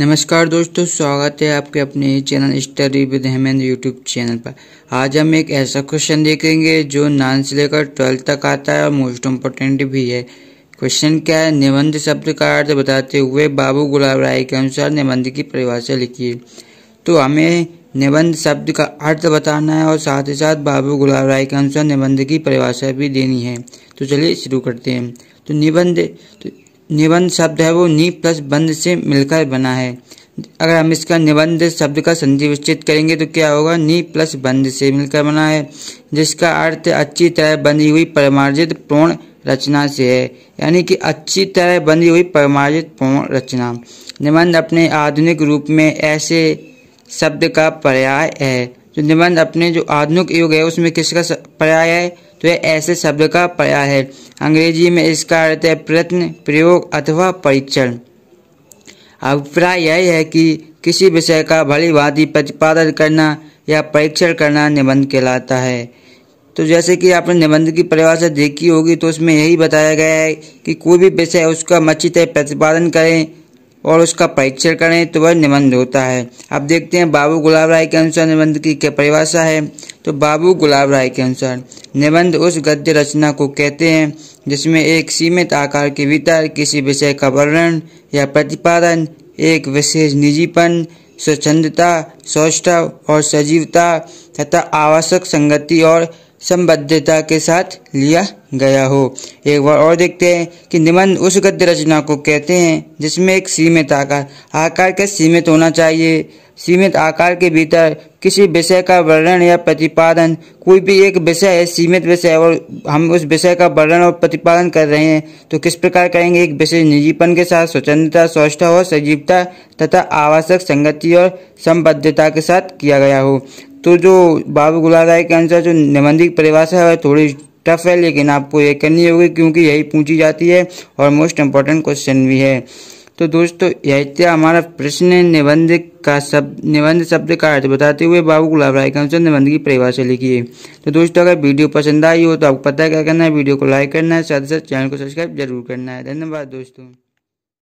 नमस्कार दोस्तों स्वागत है आपके अपने channel study with Hemant YouTube channel पर आज हम एक ऐसा क्वेश्चन देखेंगे जो नान से लेकर ट्वेल्थ तक आता है और मोस्ट इम्पोर्टेंट भी है क्वेश्चन क्या है निबंध शब्द का अर्थ बताते हुए बाबू गुलाब राय के अनुसार निबंध की परिभाषा लिखिए तो हमें निबंध शब्द का अर्थ बताना है और साथ ही साथ बाबू गुलाब राय के अनुसार निबंध की परिभाषा भी देनी है तो चलिए शुरू करते हैं तो निबंध तो निबंध शब्द है वो नी प्लस बंध से मिलकर बना है अगर हम इसका निबंध शब्द का संधि विच्छेद करेंगे तो क्या होगा नी प्लस बंध से मिलकर बना है जिसका अर्थ अच्छी तरह बनी हुई परमार्जित पूर्ण रचना से है यानी कि अच्छी तरह बनी हुई परमार्जित पूर्ण रचना निबंध अपने आधुनिक रूप में ऐसे शब्द का पर्याय है जो निबंध अपने जो आधुनिक युग है उसमें किसका पर्याय है तो यह ऐसे शब्द का पर्याय है अंग्रेजी में इसका अर्थ है प्रयत्न प्रयोग अथवा परीक्षण अभिप्राय यह है कि किसी विषय का भली भांति प्रतिपादन करना या परीक्षण करना निबंध कहलाता है तो जैसे कि आपने निबंध की परिभाषा देखी होगी तो उसमें यही बताया गया है कि कोई भी विषय उसका मचित प्रतिपादन करें और उसका परीक्षण करें तो वह निबंध होता है अब देखते हैं बाबू गुलाब राय के अनुसार निबंध की क्या परिभाषा है तो बाबू गुलाब राय के अनुसार निबंध उस गद्य रचना को कहते हैं जिसमें एक सीमित आकार के भीतर किसी विषय का वर्णन या प्रतिपादन एक विशेष निजीपन स्वच्छंदता सौष्ठव और सजीवता तथा आवश्यक संगति और संबद्धता के साथ लिया गया हो एक बार और देखते हैं कि निबंध उस गद्य रचना को कहते हैं जिसमें एक सीमित आकार आकार के सीमित होना चाहिए सीमित आकार के भीतर किसी विषय का वर्णन या प्रतिपादन कोई भी एक विषय है सीमित विषय और हम उस विषय का वर्णन और प्रतिपादन कर रहे हैं तो किस प्रकार करेंगे एक विषय निजीपन के साथ स्वतंत्रता स्वच्छता और सजीवता तथा आवश्यक संगति और संबद्धता के साथ किया गया हो तो जो बाबू गुलाब राय के अनुसार जो निबंधिक परिभाषा है वह थोड़ी टफ है लेकिन आपको ये करनी होगी क्योंकि यही पूछी जाती है और मोस्ट इम्पॉर्टेंट क्वेश्चन भी है तो दोस्तों यह था हमारा प्रश्न निबंध का शब्द निबंध शब्द का अर्थ बताते हुए बाबू गुलाब राय के अनुसार निबंध की परिभाषा लिखिए तो दोस्तों अगर वीडियो पसंद आई हो तो आपको पता है क्या करना है वीडियो को लाइक करना है साथ ही साथ चैनल को सब्सक्राइब जरूर करना है धन्यवाद दोस्तों